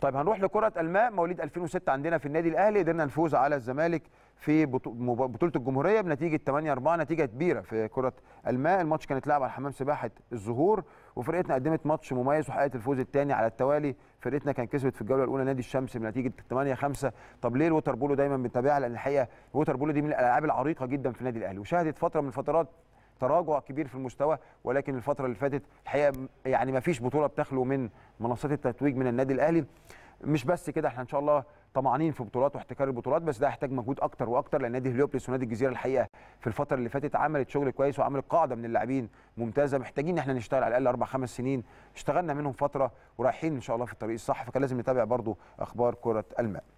طيب هنروح لكره الماء مواليد 2006 عندنا في النادي الاهلي قدرنا نفوز على الزمالك في بطوله الجمهوريه بنتيجه 8 4 نتيجه كبيره في كره الماء الماتش كان اتلعب على حمام سباحه الزهور وفرقتنا قدمت ماتش مميز وحققت الفوز الثاني على التوالي فرقتنا كان كسبت في الجوله الاولى نادي الشمس بنتيجه 8 5 طب ليه الوتر بولو دايما بنتابعها لان الحقيقه الوتر بولو دي من الالعاب العريقه جدا في النادي الاهلي وشهدت فتره من الفترات تراجع كبير في المستوى ولكن الفتره اللي فاتت الحقيقه يعني ما فيش بطوله بتخلو من منصات التتويج من النادي الاهلي مش بس كده احنا ان شاء الله طمعانين في بطولات واحتكار البطولات بس ده هيحتاج مجهود اكتر واكتر لان نادي هليوبلس ونادي الجزيره الحقيقه في الفتره اللي فاتت عملت شغل كويس وعملت قاعده من اللاعبين ممتازه محتاجين ان احنا نشتغل على الاقل اربع خمس سنين اشتغلنا منهم فتره ورايحين ان شاء الله في الطريق الصح فكان لازم نتابع برضو اخبار كره الماء